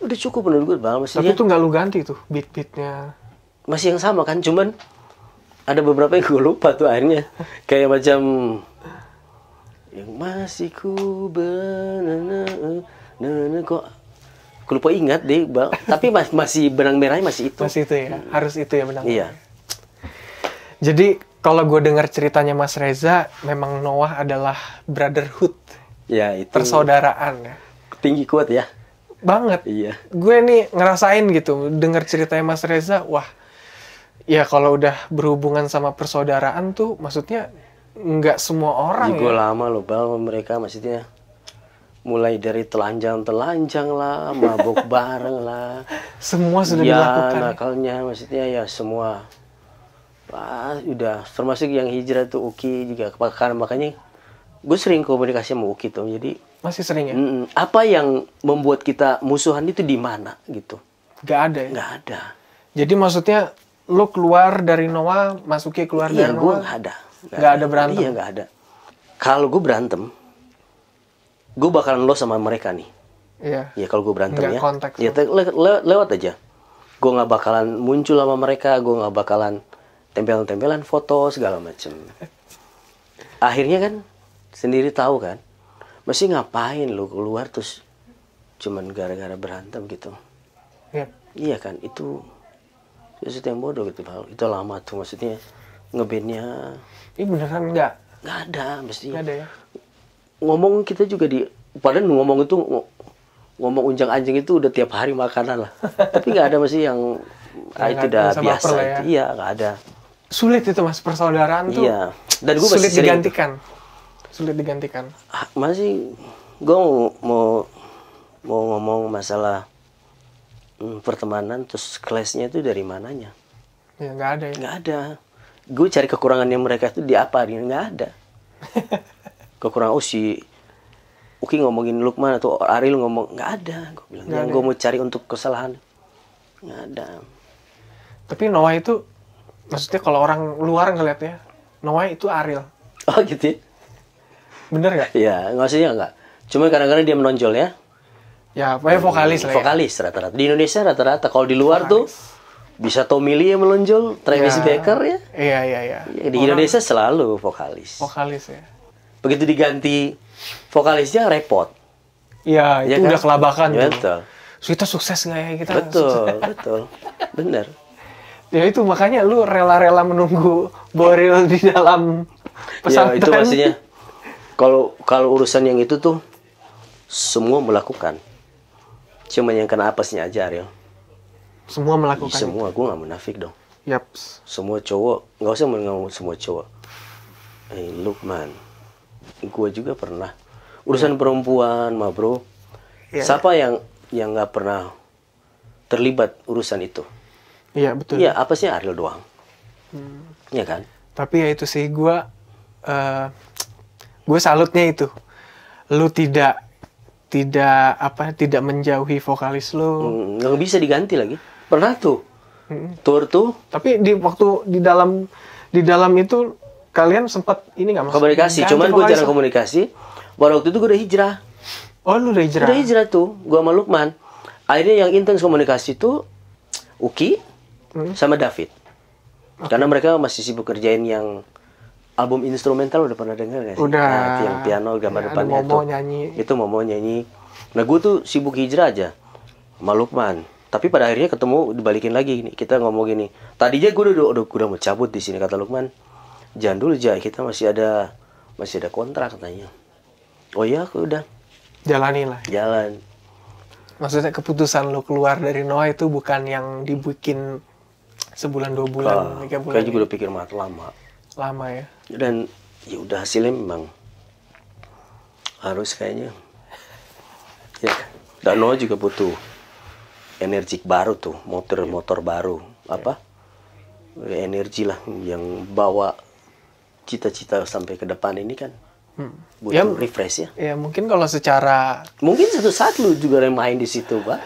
Speaker 2: udah cukup menurut gue bang maksudnya tapi itu
Speaker 1: nggak lu ganti tuh beat beatnya
Speaker 2: masih yang sama kan cuman ada beberapa yang gue lupa tuh akhirnya kayak macam yang masih ku benar kok lupa ingat deh, bang. tapi mas masih benang merahnya masih itu. Masih itu ya, hmm. harus itu ya benang. Iya.
Speaker 1: Jadi kalau gue dengar ceritanya Mas Reza, memang Noah adalah brotherhood.
Speaker 2: Ya itu. Persaudaraan ya. Tinggi kuat ya. Banget. Iya.
Speaker 1: Gue nih ngerasain gitu, dengar ceritanya Mas Reza, wah. Ya kalau udah berhubungan sama persaudaraan tuh, maksudnya nggak semua orang Gue ya.
Speaker 2: lama loh bang mereka maksudnya mulai dari telanjang-telanjang lah, mabuk bareng lah.
Speaker 1: Semua sudah ya, dilakukan. Ya?
Speaker 2: nakalnya maksudnya ya semua. Wah, udah termasuk yang hijrah tuh Uki juga karena makanya gue sering komunikasi sama Uki tuh. Jadi masih sering ya? Mm, apa yang membuat kita musuhan itu di mana gitu? Gak ada ya? Gak ada. Jadi maksudnya lo keluar
Speaker 1: dari Noah, masuknya keluar iya, dari Noah? Iya, gue gak ada.
Speaker 2: Gak, ada. ada berantem? Iya, gak ada. Kalau gue berantem, gue bakalan lo sama mereka nih Iya. Yeah. Iya, ya kalau gue berantem ya. Ya le le lewat aja. Gue nggak bakalan muncul sama mereka, gue nggak bakalan tempel-tempelan foto segala macem. Akhirnya kan sendiri tahu kan, mesti ngapain lu keluar terus cuman gara-gara berantem gitu. Yeah. Iya kan itu sesuatu yang bodoh gitu pak, itu lama tuh maksudnya ngebandnya. Ini beneran nggak? Nggak ada mesti. Enggak ada ya ngomong kita juga di padahal ngomong itu ngomong unjang anjing itu udah tiap hari makanan lah tapi nggak ada masih yang ah, itu udah biasa ya. iya nggak ada
Speaker 1: sulit itu mas persaudaraan tuh iya. dan gue sulit masih digantikan sulit digantikan
Speaker 2: ah, masih gue mau, mau ngomong masalah hmm, pertemanan terus kelasnya itu dari mananya
Speaker 1: ya nggak ada ya nggak ada
Speaker 2: gue cari kekurangannya mereka itu di apa nggak ada kekurangan usi oh, Uki ngomongin Lukman atau Aril ngomong nggak ada gue bilang gak yang gue mau cari untuk kesalahan nggak ada
Speaker 1: tapi Noah itu maksudnya kalau orang luar ngelihatnya Noah itu Ariel.
Speaker 2: oh gitu ya? bener nggak ya sih nggak cuma kadang-kadang dia menonjol ya
Speaker 1: ya pokoknya hmm, vokalis lah ya. vokalis
Speaker 2: rata-rata di Indonesia rata-rata kalau di luar vokalis. tuh bisa Tommy Lee yang melonjol, Travis ya. Baker
Speaker 1: ya. Iya, iya, iya. iya di Orang, Indonesia
Speaker 2: selalu vokalis.
Speaker 1: Vokalis ya
Speaker 2: begitu diganti vokalisnya repot. Iya, ya, itu kan? udah kelabakan ya, Betul.
Speaker 1: So, kita sukses nggak ya kita? Betul, sukses.
Speaker 2: betul, bener.
Speaker 1: Ya itu makanya lu rela-rela menunggu Boril di dalam
Speaker 2: pesantren. Ya itu maksudnya. Kalau kalau urusan yang itu tuh semua melakukan. Cuma yang kena apesnya aja Ariel. Semua melakukan. Semua, gue nggak munafik dong. Yaps. Semua cowok, nggak usah ngomong semua cowok. Eh, look man gue juga pernah urusan yeah. perempuan mah bro yeah, iya. siapa yang yang nggak pernah terlibat urusan itu
Speaker 1: iya betul iya
Speaker 2: apa sih Ariel doang hmm. Iya kan
Speaker 1: tapi ya itu sih gue uh, gue salutnya itu lu tidak tidak apa tidak menjauhi vokalis lu hmm, nggak hmm, bisa diganti lagi pernah tuh hmm. tour tuh tapi di waktu di dalam di dalam itu kalian sempat ini nggak komunikasi kan, cuman gue jarang
Speaker 2: komunikasi baru waktu itu gue udah hijrah oh lu udah hijrah udah hijrah tuh gue sama Lukman akhirnya yang intens komunikasi tuh Uki hmm. sama David okay. karena mereka masih sibuk kerjain yang album instrumental udah pernah dengar gak sih? Udah. Nah, yang piano gambar ya, depannya tuh itu. Nyanyi. Itu mau nyanyi. Nah gue tuh sibuk hijrah aja sama Lukman tapi pada akhirnya ketemu dibalikin lagi nih kita ngomong gini tadinya gue udah udah gue udah mau cabut di sini kata Lukman jangan dulu ja kita masih ada masih ada kontrak katanya oh iya aku udah jalani lah jalan
Speaker 1: maksudnya keputusan lo keluar dari Noah itu bukan yang dibikin sebulan dua bulan tiga bulan kayak juga
Speaker 2: udah pikir mat lama lama ya dan ya udah hasilnya memang harus kayaknya ya dan Noah juga butuh energik baru tuh motor motor baru apa ya. energi lah yang bawa cita-cita sampai ke depan ini kan hmm. butuh ya, refresh ya. Ya mungkin kalau secara mungkin satu saat lu juga main di situ pak.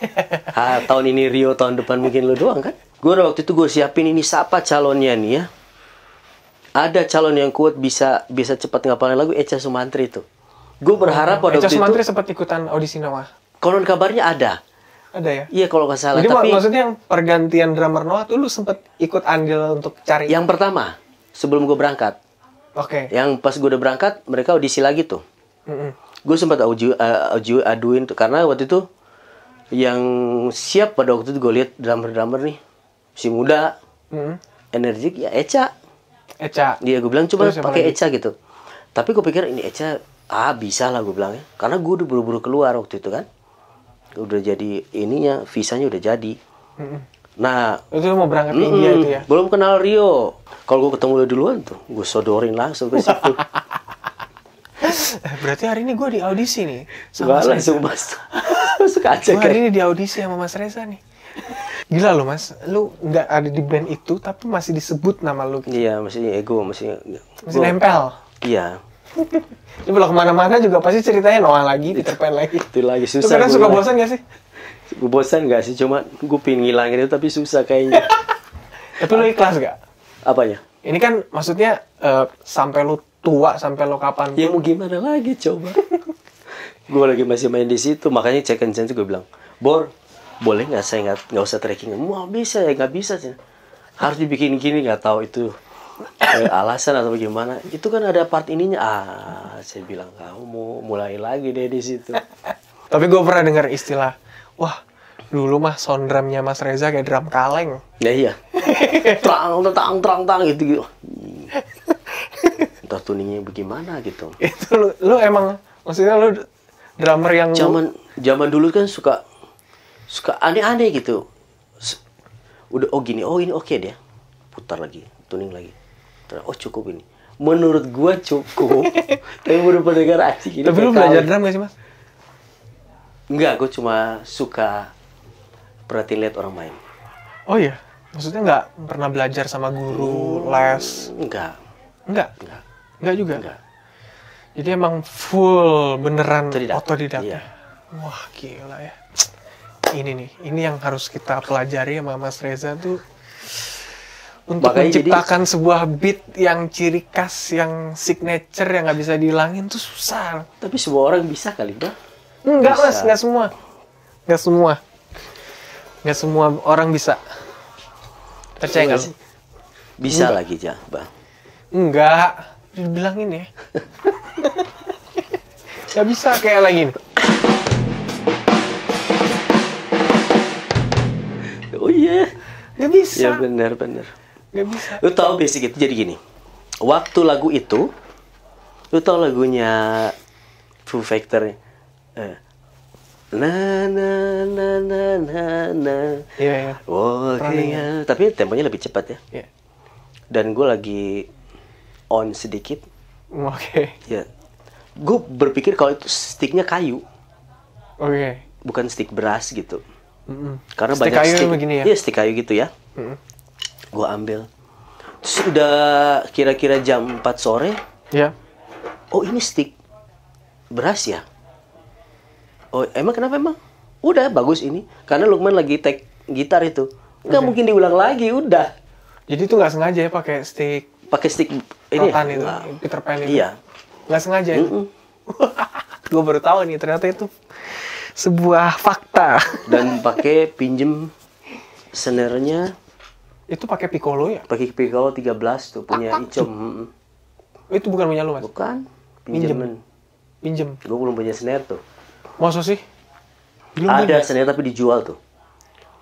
Speaker 2: ha, tahun ini Rio tahun depan mungkin lu doang kan. Gue waktu itu gue siapin ini siapa calonnya nih ya. Ada calon yang kuat bisa bisa cepat ngapalin lagu Eca Sumantri itu. Gue berharap oh, pada Eca waktu Sumantri itu.
Speaker 1: sempat ikutan audisi Noah.
Speaker 2: Konon kabarnya ada. Ada ya? Iya kalau nggak salah. Jadi Tapi, maksudnya yang pergantian drummer Noah tuh lu sempat ikut andil untuk cari? Yang pertama sebelum gue berangkat. Oke. Okay. Yang pas gue udah berangkat, mereka audisi lagi tuh. Mm -hmm. Gue sempat aju uh, eh, aduin tuh karena waktu itu yang siap pada waktu itu gue lihat drummer-drummer nih si muda, mm -hmm. energik ya Eca. Eca. Dia gue bilang cuma pakai Eca gitu. Tapi gue pikir ini Eca ah bisa lah gue bilang ya. Karena gue udah buru-buru keluar waktu itu kan. Udah jadi ininya, visanya udah jadi. Mm -hmm. Nah, itu mau berangkat mm, India itu ya. Belum kenal Rio. Kalau gue ketemu lo duluan tuh, gue sodorin langsung ke situ.
Speaker 1: Eh, berarti hari ini gue di audisi nih. Sama Gak langsung mas.
Speaker 2: Masuk aja Gue hari ini di
Speaker 1: audisi sama Mas Reza nih. Gila lo mas, lu nggak ada di band itu tapi masih disebut
Speaker 2: nama lu. Gitu. Iya, masih ego, masih. Masih nempel. Iya. Ini kalau kemana-mana juga pasti ceritanya Noah lagi, iya. Peter Pan lagi. Itu lagi susah. Lu suka bosan gak sih? Gue bosan gak sih, cuma gue pingin ngilangin itu tapi susah kayaknya.
Speaker 1: tapi lu ikhlas gak? Apanya? Ini kan maksudnya uh, sampai lu tua sampai lo kapan? Ya mau gimana
Speaker 2: lagi coba? gue lagi masih main di situ makanya check and change gue bilang, Bor, boleh nggak saya nggak nggak usah trekking? Mau bisa ya nggak bisa sih. Harus dibikin gini nggak tahu itu eh, alasan atau gimana? Itu kan ada part ininya. Ah, saya bilang kamu mau mulai lagi deh di situ. Tapi gue pernah dengar istilah, wah
Speaker 1: dulu mah sound drumnya Mas Reza kayak drum kaleng.
Speaker 2: Ya iya terang terang
Speaker 1: terang terang gitu gitu
Speaker 2: entah tuningnya bagaimana gitu itu lu, lu emang maksudnya lu drummer yang zaman zaman dulu kan suka suka aneh-aneh gitu udah oh gini oh ini oke okay deh putar lagi tuning lagi oh cukup ini menurut gua cukup tapi baru pendengar asik ini tapi lu belajar drum gak sih mas Enggak, gua cuma suka perhatiin lihat orang main.
Speaker 1: Oh iya. Maksudnya nggak pernah belajar sama guru, les? nggak nggak nggak Enggak juga? Enggak. Jadi emang full beneran Tidak. otodidak. Iya. Wah gila ya. Ini nih, ini yang harus kita pelajari sama Mas Reza tuh untuk Makanya menciptakan jadi, sebuah beat yang ciri khas, yang signature yang nggak bisa dihilangin tuh
Speaker 2: susah. Tapi semua orang bisa kali, Pak? Enggak, Mas, enggak
Speaker 1: semua. nggak semua. nggak semua orang bisa. Percaya nggak iya. sih?
Speaker 2: Bisa Enggak. lagi jah, bang. Enggak,
Speaker 1: dibilangin ya.
Speaker 2: Gak bisa kayak lagi Oh iya. Yeah. Gak bisa. Ya benar benar. Gak bisa. Lu tau basic itu jadi gini. Waktu lagu itu, lu tau lagunya Foo Factor. Eh, na na na na na na yeah, yeah. Oh, out. tapi temponya lebih cepat ya yeah. dan gue lagi on sedikit
Speaker 1: mm, oke okay.
Speaker 2: ya gue berpikir kalau itu sticknya kayu oke okay. bukan stick beras gitu mm -mm. karena stick banyak kayu stick begini ya iya stick kayu gitu ya mm -mm. gue ambil sudah kira-kira jam 4 sore ya yeah. oh ini stick beras ya oh emang kenapa emang udah bagus ini karena Lukman lagi take gitar itu nggak okay. mungkin diulang lagi udah jadi itu nggak sengaja ya pakai stick pakai stick ini ya? itu nah, Peter Pan itu iya nggak sengaja mm -mm.
Speaker 1: gue baru tahu nih ternyata itu sebuah fakta dan
Speaker 2: pakai pinjem senernya itu pakai piccolo ya pakai piccolo 13 tuh punya Icom itu bukan punya lu mas bukan Pinjem? pinjem gue belum punya snare tuh Masa sih? Belum ada seni tapi dijual tuh.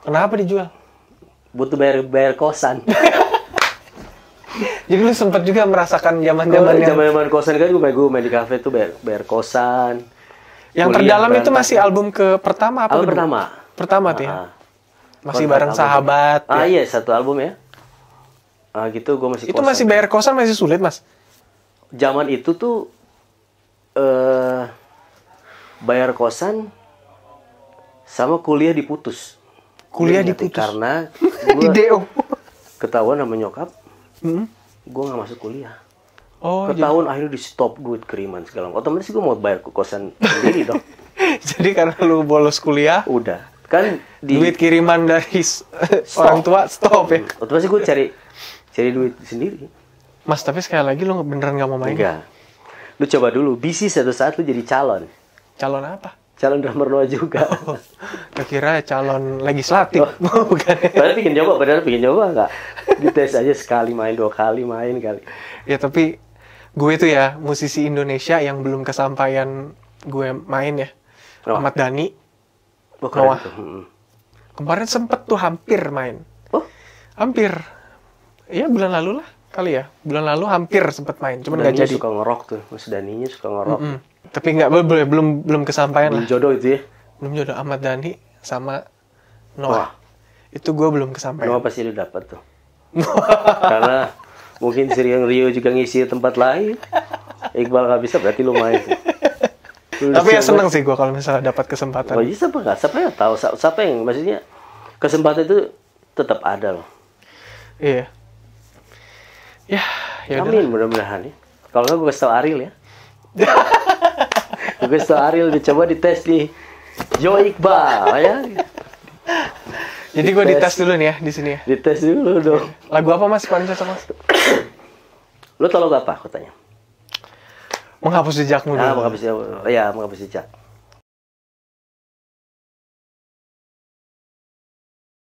Speaker 2: Kenapa dijual? Butuh bayar bayar kosan.
Speaker 1: Jadi lu sempat juga merasakan zaman-zaman zaman-zaman
Speaker 2: kosan kan gue main gue main di kafe tuh bayar, bayar kosan. Yang terdalam itu masih
Speaker 1: album ke pertama apa? Album pertama. Pertama tuh ya. Ah,
Speaker 2: ah. Masih Kontak bareng sahabat. sahabat. Ah ya? iya satu album ya. Ah gitu gue masih. Itu kosan. masih bayar
Speaker 1: kosan masih sulit mas.
Speaker 2: Zaman itu tuh uh, bayar kosan sama kuliah diputus. Kuliah Jadi, diputus. Karena gue ketahuan sama nyokap, hmm? gue nggak masuk kuliah. Oh, iya. ketahuan jadi... akhirnya di stop duit kiriman segala macam. Otomatis gue mau bayar kosan sendiri dong. jadi karena lu bolos kuliah, udah kan di... duit kiriman dari stop. orang tua stop ya. Hmm. Otomatis gue cari cari duit sendiri.
Speaker 1: Mas tapi sekali lagi lu beneran nggak mau main? Enggak.
Speaker 2: Lu coba dulu, bisnis satu saat lu jadi calon. Calon apa? Calon drummer Noah juga. Oh,
Speaker 1: kira calon legislatif. Oh.
Speaker 2: Bukan. Padahal bikin coba, padahal bikin coba enggak. Dites aja sekali main, dua kali main kali. Ya tapi
Speaker 1: gue itu ya musisi Indonesia yang belum kesampaian gue main ya. Noah. Ahmad Dhani.
Speaker 2: Oh, Noah. Hmm.
Speaker 1: Kemarin sempet tuh hampir main. Oh? Hampir. Iya bulan lalu lah kali ya bulan lalu hampir sempat main cuman nggak jadi suka
Speaker 2: ngerok tuh Mas Daninya suka ngerok mm -mm.
Speaker 1: tapi nggak belum belum belum kesampaian belum lah jodoh itu ya belum jodoh Ahmad Dani sama Noah Wah. itu gue belum kesampaian Noah pasti
Speaker 2: lu dapat tuh karena mungkin yang Rio juga ngisi tempat lain Iqbal nggak bisa berarti lu main tuh. Lu tapi ya seneng sih
Speaker 1: gue kalau misalnya dapat kesempatan oh, iya, siapa
Speaker 2: nggak siapa yang tahu siapa yang maksudnya kesempatan itu tetap ada loh iya ya ya amin mudah-mudahan ya kalau nggak gue kesel Aril ya gue kesel Aril dicoba dites di Jo Iqbal ya jadi gue dites
Speaker 1: dulu nih ya di sini
Speaker 2: ya dites dulu dong lagu apa mas paling cocok mas lo lo apa aku tanya menghapus jejakmu ah, dulu. menghapus Ya, menghapus jejak.